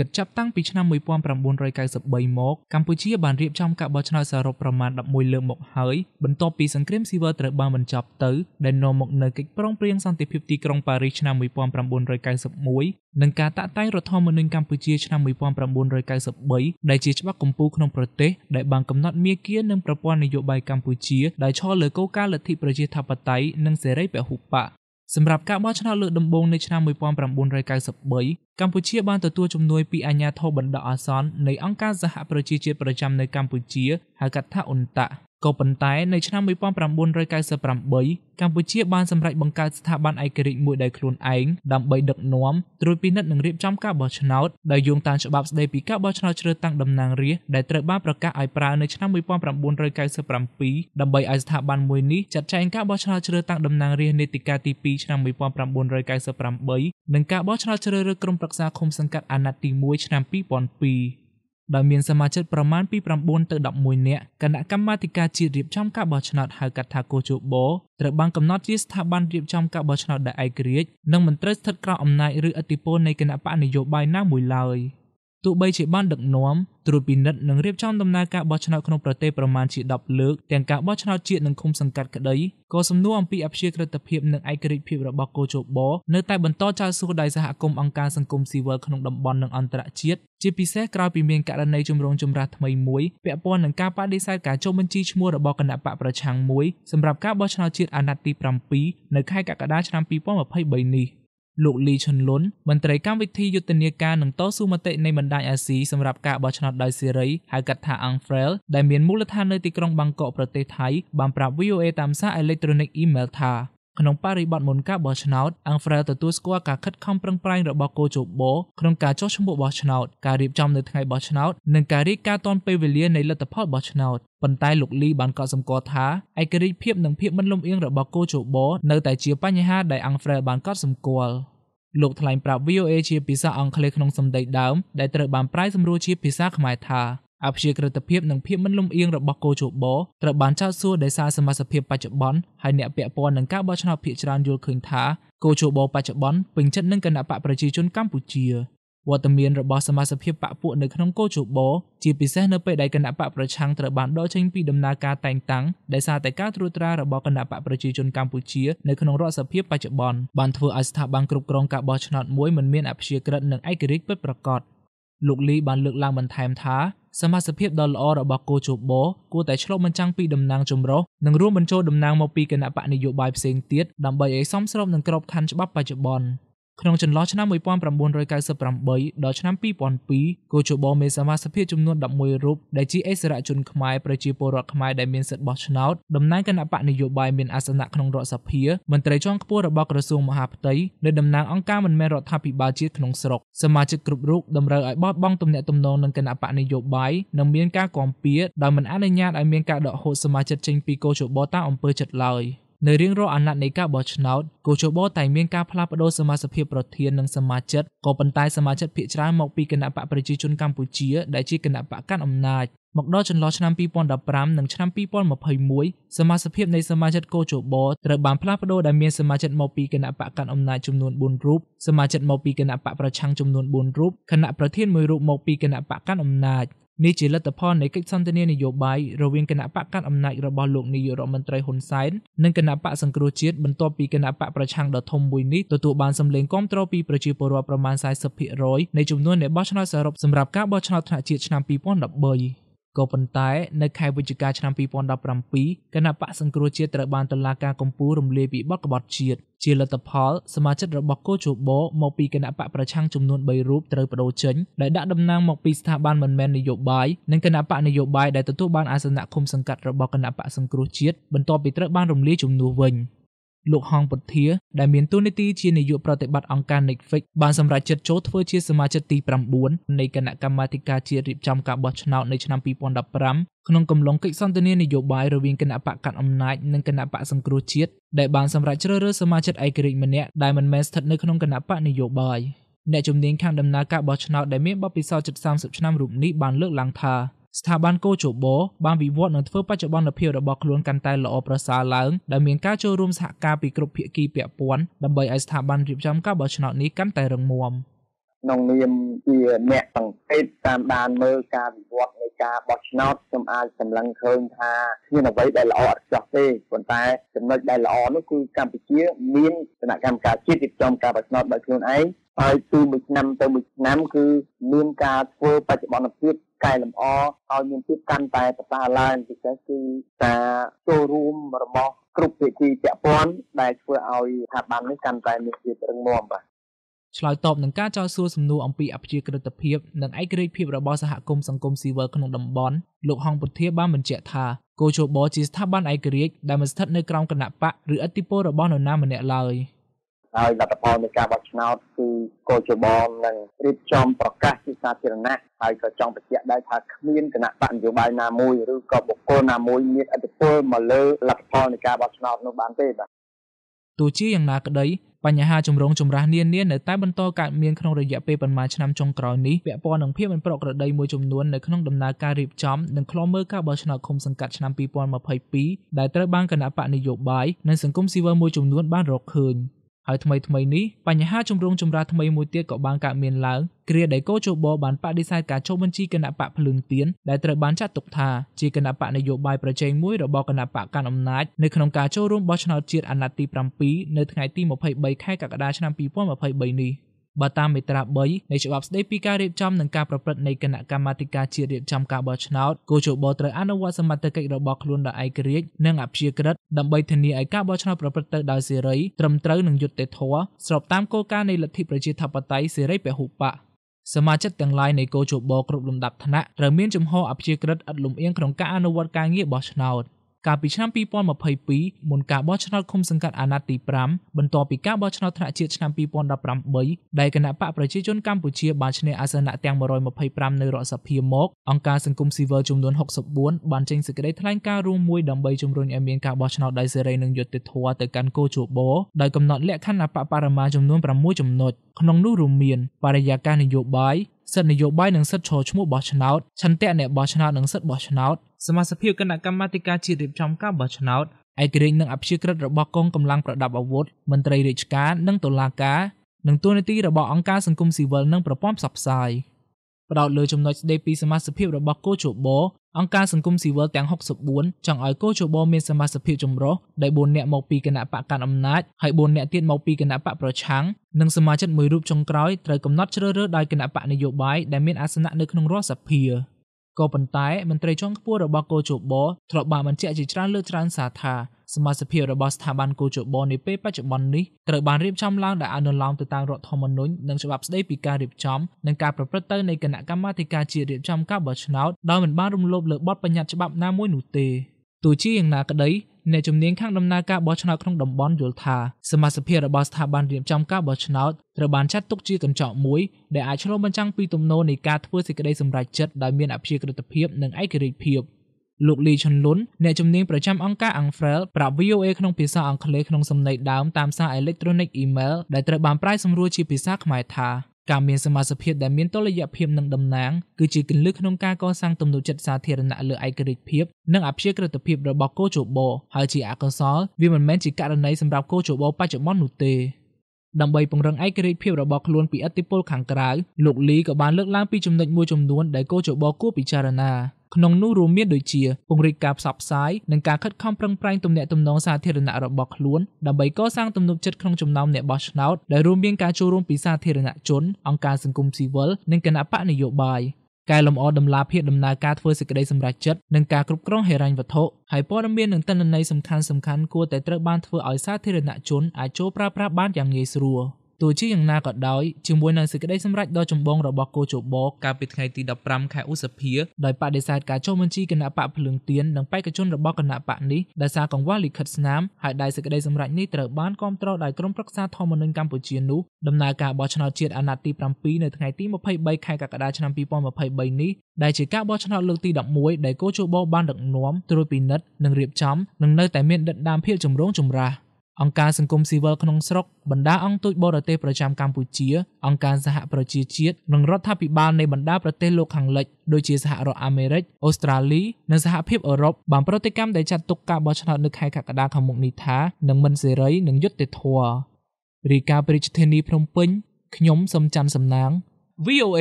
គិតចាប់តាំងពីឆ្នាំ1993មកកម្ពុជាបានរៀបចំការបោះឆ្នោតសរុបប្រមាណ11លើកមកហើយបន្ទាប់ពីសង្គ្រាមស៊ីវិលត្រូវបានបញ្ចប់ទៅដែលនាំមកនូវកិច្ចប្រឹងប្រែងសន្តិភាពទីក្រុងប៉ារីសឆ្នាំ1991និងការតាក់តែងរដ្ឋធម្មនុញ្ញកម្ពុជាឆ្នាំ1993ដែលជាច្បាប់កំពូលក្នុងប្រទេសដែលបានកំណត់មាគ៌ានិងប្រព័ន្ធនយោបាយកម្ពុជាដែលឈរលើគោលការណ៍លទ្ធិប្រជាធិបតេយ្យនិងសេរីពហុបកសម្រាប់ការបោះឆ្នោតលើកដំបូងនៅឆ្នាំ1993កម្ពុជាបានទទួលជំនួយពីអាជ្ញាធរបណ្ដោះអាសន្ននៃអង្គការសហប្រជាជាតិប្រចាំនៅកម្ពុជាហៅកាត់ថាអ៊ុនតាក់ក៏ប៉ុន្តែនៅឆ្នាំ1998កម្ពុជាបានសម្រេចបង្កើតស្ថាប័នឯករាជ្យមួយដោយខ្លួនឯងដើម្បីដឹកនាំត្រួតពិនិត្យនិងរៀបចំការបោះឆ្នោតដោយយោងតាមច្បាប់ស្តីពីការបោះឆ្នោតជ្រើសតាំងតំណាងរាស្ត្រដែលត្រូវបានប្រកាសឲ្យប្រើនៅឆ្នាំ1997ដើម្បីឲ្យស្ថាប័នមួយនេះចាត់ចែងការបោះឆ្នោតជ្រើសតាំងតំណាងរាស្ត្រនីតិកាលទី2ឆ្នាំ1998និងការបោះឆ្នោតជ្រើសរើសក្រុមប្រឹក្សាឃុំសង្កាត់អាណត្តិទី1ឆ្នាំ2002ដោយមានសមាជិកប្រមាណពី9ទៅ11នាក់គណៈកម្មាធិការជាតិរៀបចំការបោះឆ្នោតហៅកាត់ថាកោជបត្រូវបានកំណត់ជាស្ថាប័នរៀបចំការបោះឆ្នោតដែលឯករាជ្យនិងមិនត្រូវស្ថិតក្រោមអំណាចឬឥទ្ធិពលនៃគណៈបកនយោបាយណាមួយឡើយ។ទោះបីជាបានដឹកនាំត្រួតពិនិត្យនិងរៀបចំដំណើរការបោះឆ្នោតក្នុងប្រទេសប្រមាណជា10លើកទាំងការបោះឆ្នោតជាតិនិងឃុំសង្កាត់ក្តីក៏សំណួរអំពីអព្យាក្រឹតភាពនិងឯករាជ្យភាពរបស់កោជបនៅតែបន្តចោទសួរដោយសហគមន៍អង្គការសង្គមស៊ីវិលក្នុងតំបន់និងអន្តរជាតិជាពិសេសក្រោយពីមានករណីជំរងចម្រាស់ថ្មីមួយពាក់ព័ន្ធនឹងការបដិសេធការចុះបញ្ជីឈ្មោះរបស់គណៈបកប្រឆាំងមួយសម្រាប់ការបោះឆ្នោតជាតិអាណត្តិទី7នៅខែកក្កដាឆ្នាំ2023នេះ។លោកលីឈុនលុនមន្ត្រីកម្មវិធីយុទ្ធនាការនឹងតស៊ូមតិនៃបណ្ដាញអាស៊ីសម្រាប់ការបោះឆ្នោតដោយសេរីហៅកាត់ថា Angfrel ដែលមានមូលដ្ឋាននៅទីក្រុងបាងកកប្រទេសថៃបានប្រាប់ VOA តាមសារអេឡិចត្រូនិកអ៊ីមែលថាក្នុងបរិបទមុនការបោះឆ្នោត Angfrer ទទួលស្គាល់ការខិតខំប្រឹងប្រែងរបស់កូជូបូក្នុងការចុះឈ្មោះបោះឆ្នោតការរៀបចំនៅថ្ងៃបោះឆ្នោតនិងការរាយការណ៍ទាន់ពេលវេលានៃលទ្ធផលបោះឆ្នោតប៉ុន្តែលោកលីបានកត់សម្គាល់ថាឯករាជ្យភាពនិងភាពមិនលំអៀងរបស់កូជូបូនៅតែជាបញ្ហាដែល Angfrer បានកត់សម្គាល់លោកថ្លែងប្រាប់ VOA ជាភាសាអង់គ្លេសក្នុងសម្ដីដើម ដែលត្រូវបានប្រែសម្រួលជាភាសាខ្មែរថាអព្យាក្រឹតភាពនិងភាពមិនលំអៀងរបស់កោជបត្រូវបានចោទសួរដោយសារសមាជិកភាពបច្ចុប្បន្នហើយអ្នកពាក់ព័ន្ធនឹងការបោះឆ្នោតភាគច្រើនយល់ឃើញថាកោជបបច្ចុប្បន្នពេញចិត្តនឹងគណៈបកប្រជាជនកម្ពុជាវត្តមានរបស់សមាជិកភាពបកពួកនៅក្នុងកោជបជាពិសេសនៅពេលដែលគណៈបកប្រឆាំងត្រូវបានដកចេញពីដំណើរការតែងតាំងដោយសារតែការត្រួតត្រារបស់គណៈបកប្រជាជនកម្ពុជានៅក្នុងរដ្ឋសភាបច្ចុប្បន្នបានធ្វើឲ្យស្ថាប័នគ្រប់គ្រងការបោះឆ្នោតមួយមិនមានអព្យាក្រឹតនិងឯករាជ្យពិតប្រាកដលោកលីបានលើកឡើងបន្ថែមថាសមាសភាពដ៏ល្អរបស់គូជបោគួរតែឆ្លុះបញ្ចាំងពីតំណាងចម្រុះនិងរួមបញ្ចូលតំណាងមកពីគណៈបកនយោបាយផ្សេងទៀតដើម្បីឲ្យសមស្របនឹងក្របខ័ណ្ឌច្បាប់បច្ចុប្បន្ន។ក្នុងចន្លោះឆ្នាំ1998ដល់ឆ្នាំ2002កូជបមានសមាជិកចំនួន11រូបដែលជាអិសរាជជនខ្មែរប្រជាពលរដ្ឋខ្មែរដែលមានសិទ្ធិបោះឆ្នោតតំណាងគណៈបកនយោបាយមានអាសនៈក្នុងរដ្ឋសភាមន្ត្រីជាន់ខ្ពស់របស់ក្រសួងមហាផ្ទៃនិងតំណាងអង្គការមិនមែនរដ្ឋាភិបាលជាតិក្នុងស្រុកសមាជិកគ្រប់រូបតម្រូវឲ្យបោះបង់ទំនាក់ទំនងនឹងគណៈបកនយោបាយនិងមាន ការគាំពៀដោយមិនអនុញ្ញាតឲ្យមានការដកហូតសមាជិកចេញពីកូជបតាមអំពើចិត្តឡើយ។នៅរៀងរាល់អាណត្តិនៃការបោះឆ្នោតគូជបតែងមានការផ្លាស់ប្តូរសមាជិកប្រធាននិងសមាជិកក៏ប៉ុន្តែសមាជិកភាគច្រើនមកពីគណៈបកប្រជាជនកម្ពុជាដែលជាគណៈបកកាន់អំណាចមកដល់ចន្លោះឆ្នាំ2015និងឆ្នាំ2021សមាជិកភាពនៃសមាជិកកោជបត្រូវបានផ្លាស់ប្តូរដែលមានសមាជិកមកពីគណៈបកកាន់អំណាចចំនួន4រូបសមាជិកមកពីគណៈបកប្រឆាំងចំនួន4រូបគណៈប្រធាន1រូបមកពីគណៈបកកាន់អំណាចនេះជាលទ្ធផលនៃកិច្ចសន្ទនានយោបាយរវាងគណៈបកកាន់អំណាចរបស់លោកនាយករដ្ឋមន្ត្រីហ៊ុនសែននិងគណៈបកសង្គ្រោះជាតិបន្ទាប់ពីគណៈបកប្រឆាំងដ៏ធំមួយនេះទទួលបានសម្លេងគាំទ្រពីប្រជាពលរដ្ឋប្រមាណ40%នៃចំនួនអ្នកបោះឆ្នោតសរុបសម្រាប់ការបោះឆ្នោតថ្នាក់ជាតិឆ្នាំ2013ក៏ប៉ុន្តែនៅខែវិច្ឆិកាឆ្នាំ2017គណៈបកសង្គ្រោះជាតិត្រូវបានតុលាការកំពូលរំលាយពីបទក្បត់ជាតិជាលទ្ធផលសមាជិករបស់កោជបមកពីគណៈបកប្រឆាំងចំនួន3រូបត្រូវបដូរចេញដែលដាក់តំណែងមកពីស្ថាប័នមិនមែននយោបាយនិងគណៈបកនយោបាយដែលទទួលបានអាសនៈឃុំសង្កាត់របស់គណៈបកសង្គ្រោះជាតិបន្ទាប់ពីត្រូវបានរំលាយជំនួសវិញ។លោកហងពុធាដែលមានតួនាទីជានាយកប្រតិបត្តិអង្គការ Netflix បានសម្រេចចិត្តចូលធ្វើជា សមាជិកទី9នៃគណៈកម្មាធិការជាតិរៀបចំការបោះឆ្នោតនៅឆ្នាំ2015ក្នុងកំឡុងកិច្ចសន្ទនានយោបាយរវាងគណៈបកកាន់អំណាចនិងគណៈបកសង្គ្រោះជាតិដែលបានសម្រេចជ្រើសរើសសមាជិកឯករាជ្យម្នាក់ដែលមិនមែនស្ថិតនៅក្នុងគណៈបកនយោបាយអ្នកជំនាញខាងដំណើរការបោះឆ្នោតដែលមានបទពិសោធន៍ជិត30ឆ្នាំរូបនេះបានលើកឡើងថាស្ថាប័នកោជបបានវិវត្តនិងធ្វើបច្ចុប្បន្នភាពរបស់ខ្លួនកាន់តែល្អប្រសើរឡើងដោយមានការចូលរួមសហការពីគ្រប់ភាគីពាក់ព័ន្ធដើម្បីឲ្យស្ថាប័នរៀបចំការបោះឆ្នោតនេះកាន់តែរឹងមាំក្នុងនាមជាអ្នកសង្កេតតាមដានមើលការវិវត្តនៃការបោះឆ្នោតខ្ញុំអាចសម្លឹងឃើញថាមានអ្វីដែលល្អឥតខ្ចោះទេប៉ុន្តែចំណុចដែលល្អនោះគឺកម្ពុជាមានគណៈកម្មការជាតិរៀបចំការបោះឆ្នោតដោយខ្លួនឯងហើយពីមួយឆ្នាំទៅមួយឆ្នាំគឺមានការធ្វើបច្ចុប្បន្នភាពកែលម្អឲ្យមានភាពកាន់តែប្រសើរឡើងពិសេសគឺការចូលរួមរបស់គ្រប់ភាគីពាក់ព័ន្ធដែលធ្វើឲ្យស្ថាប័ននេះកាន់តែ មានភាពរឹងមាំបាទឆ្លើយតបនឹងការចោទសួរសំណួរអំពីអព្យាក្រឹតភាពនិងឯករាជ្យភាពរបស់សហគមន៍សង្គមស៊ីវិលក្នុងតំបន់លោកហងពុធាបានបញ្ជាក់ថាគោជបជាស្ថាប័នឯករាជ្យដែលមិនស្ថិតនៅក្រោមគណៈបកឬអធិបតេយ្យរបស់នរណាម្នាក់ឡើយ។ហើយលទ្ធផលនៃការបោះឆ្នោតគឺកោជបងនឹងរៀបចំប្រកាសជាសាធារណៈហើយក៏ចង់បញ្ជាក់ដែរថាគ្មានគណៈបកនយោបាយណាមួយឬក៏បុគ្គលណាមួយមានអធិបុលមកលើលទ្ធផលនៃការបោះឆ្នោតនោះបានទេបាទទោះជាយ៉ាងណាក្តីបញ្ហាជំរងចម្រាស់នានានៅតែបន្តកើតមានក្នុងរយៈពេលប្រមាណឆ្នាំចុងក្រោយនេះពាក់ព័ន្ធនឹងភាពមិនប្រក្រតីមួយចំនួននៅក្នុងដំណើរការរៀបចំនិងខ្លុំមើលការបោះឆ្នោតឃុំសង្កាត់ឆ្នាំ2022ដែលត្រូវបានគណៈបកនយោបាយនិងសង្គមស៊ីវិលមួយចំនួនបានរកឃើញ។ហើយថ្មីថ្មីនេះបញ្ហាជំរងចម្រាស់ថ្មីមួយទៀតក៏បានកើតមានឡើងគ្រាដែលកោជបបានបដិសេធការចូលបញ្ជីគណៈបកភ្លើងទៀនដែលត្រូវបានចាត់ទុកថាជាគណៈបកនយោបាយប្រជែងមួយ របស់គណៈបកកាន់អំណាចនៅក្នុងការចូលរួមបោះឆ្នោតជាតិអាណត្តិទី7នៅថ្ងៃទី23ខែកក្កដាឆ្នាំ2023នេះ។បើតាមមាត្រា3នៃច្បាប់ស្តីពីការរៀបចំនិងការប្រព្រឹត្តនៃគណៈកម្មាធិការជាតិរៀបចំការបោះឆ្នោតគូជបត្រូវអនុវត្តសមត្ថកិច្ចរបស់ខ្លួនដោយឯករាជ្យនិងអព្យាក្រឹតដើម្បីធានាឲ្យការបោះឆ្នោតប្រព្រឹត្តទៅដោយសេរីត្រឹមត្រូវនិងយុត្តិធម៌ស្របតាមគោលការណ៍នៃលទ្ធិប្រជាធិបតេយ្យសេរីពហុបកសមាជិកទាំងឡាយនៃគូជបគ្រប់លំដាប់ថ្នាក់ត្រូវមានជំហរអព្យាក្រឹតឥតលំអៀងក្នុងការអនុវត្តការងារបោះឆ្នោត។កាលពីឆ្នាំ2022មុនការបោះឆ្នោតឃុំសង្កាត់អាណត្តិទី5បន្ទាប់ពីការបោះឆ្នោតថ្នាក់ជាតិឆ្នាំ2018ដែលគណៈបកប្រជាជនកម្ពុជាបានឈ្នះអាសនៈទាំង125នៅរដ្ឋសភាមកអង្គការសង្គមស៊ីវិលចំនួន64បានចេញសេចក្តីថ្លែងការណ៍រួមមួយដើម្បីជំរុញឲ្យមានការបោះឆ្នោតដោយសេរីនិងយុត្តិធម៌ទៅកាន់គោជបដោយកំណត់លក្ខខណ្ឌអបបរមាចំនួន6ចំណុចក្នុងនោះរួមមានបរិយាកាសនយោបាយសិទ្ធិនយោបាយនិងសិទ្ធិចូលឈ្មោះបោះឆ្នោតឆន្ទៈអ្នកបោះឆ្នោតនិងសិទ្ធិបោះឆ្នោតសមាជិកគណៈកម្មាធិការជាតិរៀបចំការបោះឆ្នោតឯករាជ្យនិងអព្យាក្រឹតរបស់កងកម្លាំងប្រដាប់អាវុធមន្ត្រីរាជការនិងតុលាការនិងទួលនីតិរបស់អង្គការសង្គមស៊ីវិលនិងប្រព័ន្ធផ្សព្វផ្សាយផ្ដោតលើចំណុចស្ដីពីសមាជិកភាពរបស់កោជបអង្គការសង្គមស៊ីវិលទាំង64ចង់ឲ្យកោជបមានសមាជិកភាពចម្រុះដែល4នាក់មកពីគណៈបកកាន់អំណាចហើយ4នាក់ទៀតមកពីគណៈបកប្រឆាំងនិងសមាជិកមួយរូបចុងក្រោយត្រូវកំណត់ជ្រើសរើសដោយគណៈបកនយោបាយដែលមានអាសនៈនៅក្នុងរដ្ឋសភាក៏ប៉ុន្តែមន្ត្រីជាន់ខ្ពស់របស់កោជបធ្លាប់បានបញ្ជាក់ជាច្រើនលើកច្រើនសារថាសមត្ថភាពរបស់ស្ថាប័នគូជបននាពេលបច្ចុប្បន្ននេះត្រូវបានរៀបចំឡើងដោយអនុលោមទៅតាមរដ្ឋធម្មនុញ្ញនិងច្បាប់ស្តីពីការរៀបចំនិងការប្រព្រឹត្តទៅនៃគណៈកម្មាធិការជាតិរៀបចំការបោះឆ្នោតដោយមិនបានរំលោភលើបទបញ្ញត្តិច្បាប់ណាមួយនោះទេទោះជាយ៉ាងណាក្តីអ្នកជំនាញខាងដំណើរការបោះឆ្នោតក្នុងតំបន់យល់ថាសមាជិករបស់ស្ថាប័នរៀបចំការបោះឆ្នោតត្រូវបានចាត់ទុកជាកញ្ចក់មួយដែលអាចឆ្លុះបញ្ចាំងពីទំនោរនៃការធ្វើសេចក្តីសម្រេចចិត្តដោយមានអព្យាក្រឹតភាពនិងឯករាជ្យភាព។លោកលីឈុនលុនអ្នកជំនាញប្រចាំអង្គការ Angfrail ប្រាប់ VOA ក្នុងភាសាអង់គ្លេសក្នុងសំណេរដើមតាមសារអេឡិចត្រូនិកអ៊ីមែលដែលត្រូវបានប្រែសម្រួលជាភាសាខ្មែរថាការមានសមាជិកដែលមានតុល្យភាពនិងតំណាងគឺជាគន្លឹះក្នុងការកសាងទំនុកចិត្តសាធារណៈលើឯករាជ្យភាពនិងអព្យាក្រឹតភាពរបស់កោជបហើយជាអកុសលវាមិនមែនជាករណីសម្រាប់កោជបបច្ចុប្បន្ននោះទេដើម្បីពង្រឹងឯករាជ្យភាពរបស់ខ្លួនពីអធិបុលខាងក្រៅលោកលីក៏បានលើកឡើងពីចំណុចមួយចំនួនដែលកោជបគួរពិចារណាក្នុងនោះរួមមានដូចជាពង្រីកការផ្សព្វផ្សាយនិងការខិតខំប្រឹងប្រែងទំនាក់ទំនងសាធារណៈរបស់ខ្លួនដើម្បីកសាងទំនុកចិត្តក្នុងចំណោមអ្នកបោះឆ្នោតដែលរួមមានការចូលរួមពីសាធារណជនអង្គការសង្គមស៊ីវិលនិងគណៈបកនយោបាយកែលម្អដំណាភៀកដំណើរការធ្វើសេចក្តីសម្រេចចិត្តនិងការគ្រប់គ្រងហិរញ្ញវត្ថុហើយព័ត៌មាននិងទិន្នន័យសំខាន់ៗគួរតែត្រូវបានធ្វើឲ្យសាធារណជនអាចចូលប្រើប្រាស់បានយ៉ាងងាយស្រួល។ទោះជាយ៉ាងណាក៏ដោយជាមួយនឹងសេចក្តីសម្រេចដ៏ចម្បងរបស់គូជបកាលពីថ្ងៃទី15ខែឧសភាដោយបដិសេធការចូលបញ្ជីគណៈបកភ្លើងទៀននិងបេក្ខជនរបស់គណៈបកនេះដោយសារកង្វះលិខិតស្នាមហើយដែលសេចក្តីសម្រេចនេះត្រូវបានគាំទ្រដោយក្រុមប្រឹក្សាធម្មនុញ្ញកម្ពុជានោះដំណើរការបោះឆ្នោតជាតិអាណត្តិទី7នៅថ្ងៃទី23ខែកក្កដាឆ្នាំ2023នេះដែលជាការបោះឆ្នោតលើកទី11ដែលគូជបបានដឹកនាំត្រួតពិនិត្យនិងរៀបចំនិងនៅតែមានដិតដាមភាពចម្រូងចម្រាស។អង្គការសង្គមស៊ីវិលក្នុងស្រុកបណ្ដាអង្គទូតបរទេសប្រចាំកម្ពុជាអង្គការសហប្រជាជាតិនិងរដ្ឋាភិបាលនៃបណ្ដាប្រទេសលោកខាងលិច ដូចជាសហរដ្ឋអាមេរិកអូស្ត្រាលីនិងសហភាពអឺរ៉ុបបានប្រតិកម្មដែលចាត់ទុកការបោះឆ្នោតនៅខែកក្កដាខាងមុខនេះថានឹងមិនសេរីនិងយុត្តិធម៌រីកាព្រិចធានីភ្នំពេញខ្ញុំសំច័ន្ទសំណាង VOA